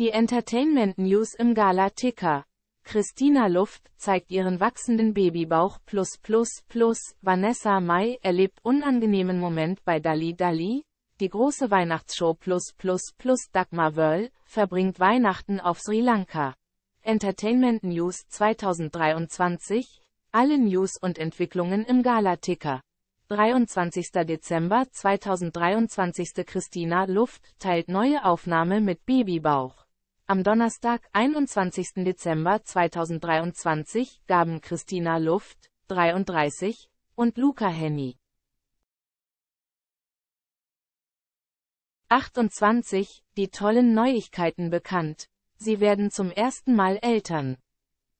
Die Entertainment News im Gala-Ticker. Christina Luft zeigt ihren wachsenden Babybauch plus plus plus. Vanessa Mai erlebt unangenehmen Moment bei Dali Dali. Die große Weihnachtsshow plus plus plus Dagmar Wörl verbringt Weihnachten auf Sri Lanka. Entertainment News 2023. Alle News und Entwicklungen im Gala-Ticker. 23. Dezember 2023 Christina Luft teilt neue Aufnahme mit Babybauch. Am Donnerstag, 21. Dezember 2023, gaben Christina Luft, 33, und Luca Henny, 28, die tollen Neuigkeiten bekannt. Sie werden zum ersten Mal Eltern.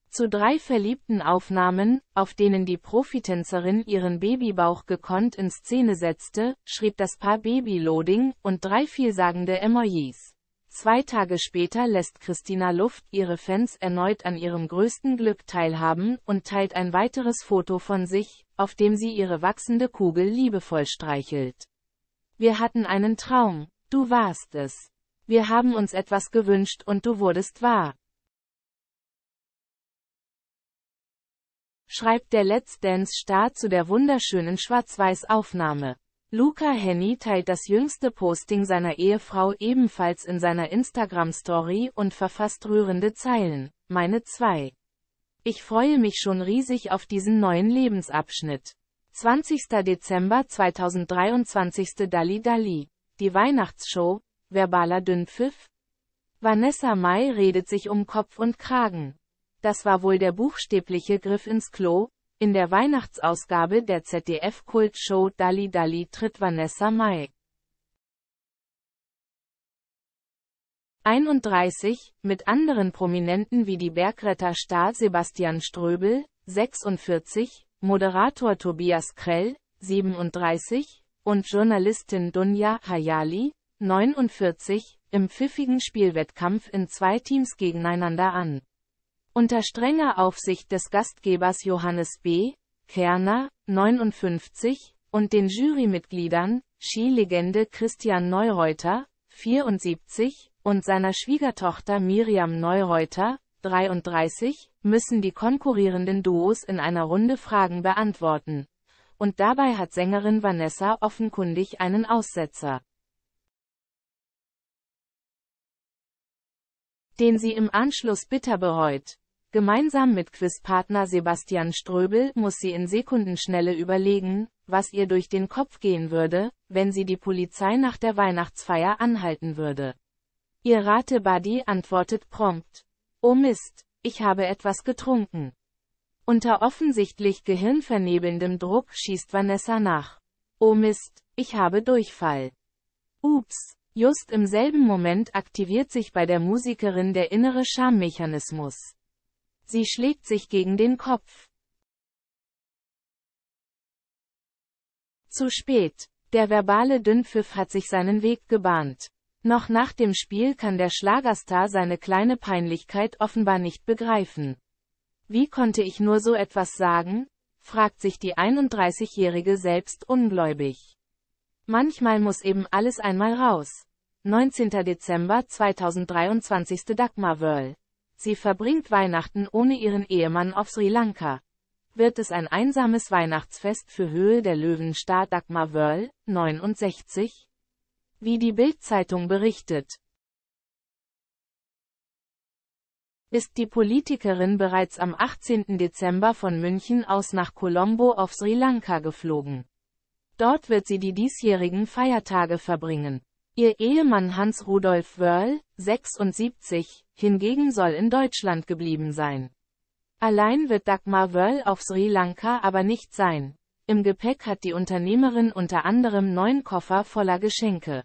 Zu drei verliebten Aufnahmen, auf denen die Profitänzerin ihren Babybauch gekonnt in Szene setzte, schrieb das Paar Babyloading und drei vielsagende Emojis. Zwei Tage später lässt Christina Luft ihre Fans erneut an ihrem größten Glück teilhaben und teilt ein weiteres Foto von sich, auf dem sie ihre wachsende Kugel liebevoll streichelt. Wir hatten einen Traum, du warst es. Wir haben uns etwas gewünscht und du wurdest wahr. Schreibt der Let's Dance Star zu der wunderschönen Schwarz-Weiß-Aufnahme. Luca Henny teilt das jüngste Posting seiner Ehefrau ebenfalls in seiner Instagram-Story und verfasst rührende Zeilen. Meine zwei. Ich freue mich schon riesig auf diesen neuen Lebensabschnitt. 20. Dezember 2023 Dali Dali. Die Weihnachtsshow, verbaler Dünnpfiff? Vanessa Mai redet sich um Kopf und Kragen. Das war wohl der buchstäbliche Griff ins Klo, in der Weihnachtsausgabe der zdf kultshow Dali Dali tritt Vanessa Mai 31, mit anderen Prominenten wie die Bergretter star Sebastian Ströbel, 46, Moderator Tobias Krell, 37, und Journalistin Dunja Hayali, 49, im pfiffigen Spielwettkampf in zwei Teams gegeneinander an. Unter strenger Aufsicht des Gastgebers Johannes B. Kerner, 59, und den Jurymitgliedern, Skilegende Christian Neureuter, 74, und seiner Schwiegertochter Miriam Neureuter, 33, müssen die konkurrierenden Duos in einer Runde Fragen beantworten. Und dabei hat Sängerin Vanessa offenkundig einen Aussetzer. den sie im Anschluss bitter bereut. Gemeinsam mit Quizpartner Sebastian Ströbel muss sie in Sekundenschnelle überlegen, was ihr durch den Kopf gehen würde, wenn sie die Polizei nach der Weihnachtsfeier anhalten würde. Ihr Ratebuddy antwortet prompt. Oh Mist, ich habe etwas getrunken. Unter offensichtlich gehirnvernebelndem Druck schießt Vanessa nach. Oh Mist, ich habe Durchfall. Ups, just im selben Moment aktiviert sich bei der Musikerin der innere Schammechanismus. Sie schlägt sich gegen den Kopf. Zu spät. Der verbale Dünnpfiff hat sich seinen Weg gebahnt. Noch nach dem Spiel kann der Schlagerstar seine kleine Peinlichkeit offenbar nicht begreifen. Wie konnte ich nur so etwas sagen? fragt sich die 31-Jährige selbst ungläubig. Manchmal muss eben alles einmal raus. 19. Dezember 2023 Dagmar Wörl Sie verbringt Weihnachten ohne ihren Ehemann auf Sri Lanka. Wird es ein einsames Weihnachtsfest für Höhe der Löwenstar Dagmar Wörl, 69? Wie die Bild-Zeitung berichtet. Ist die Politikerin bereits am 18. Dezember von München aus nach Colombo auf Sri Lanka geflogen. Dort wird sie die diesjährigen Feiertage verbringen. Ihr Ehemann Hans Rudolf Wörl, 76, hingegen soll in Deutschland geblieben sein. Allein wird Dagmar Wörl auf Sri Lanka aber nicht sein. Im Gepäck hat die Unternehmerin unter anderem neun Koffer voller Geschenke.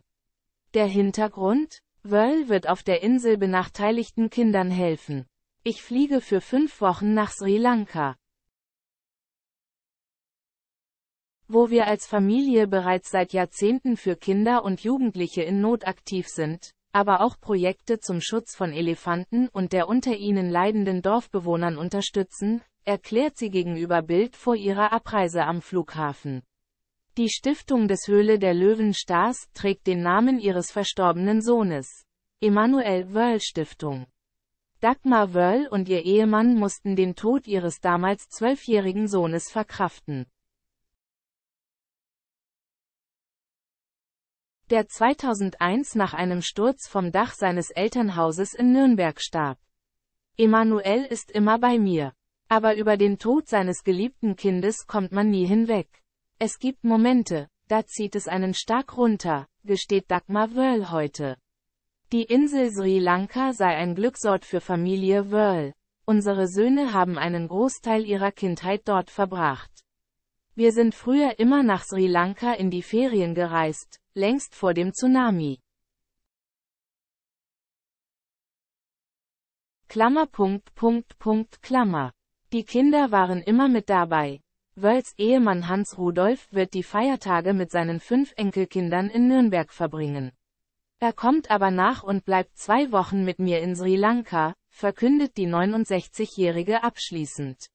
Der Hintergrund? Wörl wird auf der Insel benachteiligten Kindern helfen. Ich fliege für fünf Wochen nach Sri Lanka. Wo wir als Familie bereits seit Jahrzehnten für Kinder und Jugendliche in Not aktiv sind, aber auch Projekte zum Schutz von Elefanten und der unter ihnen leidenden Dorfbewohnern unterstützen, erklärt sie gegenüber Bild vor ihrer Abreise am Flughafen. Die Stiftung des Höhle der Löwenstars trägt den Namen ihres verstorbenen Sohnes, Emanuel Wörl Stiftung. Dagmar Wörl und ihr Ehemann mussten den Tod ihres damals zwölfjährigen Sohnes verkraften. der 2001 nach einem Sturz vom Dach seines Elternhauses in Nürnberg starb. Emanuel ist immer bei mir. Aber über den Tod seines geliebten Kindes kommt man nie hinweg. Es gibt Momente, da zieht es einen stark runter, gesteht Dagmar Wörl heute. Die Insel Sri Lanka sei ein Glücksort für Familie Wörl. Unsere Söhne haben einen Großteil ihrer Kindheit dort verbracht. Wir sind früher immer nach Sri Lanka in die Ferien gereist, längst vor dem Tsunami. Klammer Punkt Punkt Punkt Klammer. Die Kinder waren immer mit dabei. Wölls Ehemann Hans Rudolf wird die Feiertage mit seinen fünf Enkelkindern in Nürnberg verbringen. Er kommt aber nach und bleibt zwei Wochen mit mir in Sri Lanka, verkündet die 69-Jährige abschließend.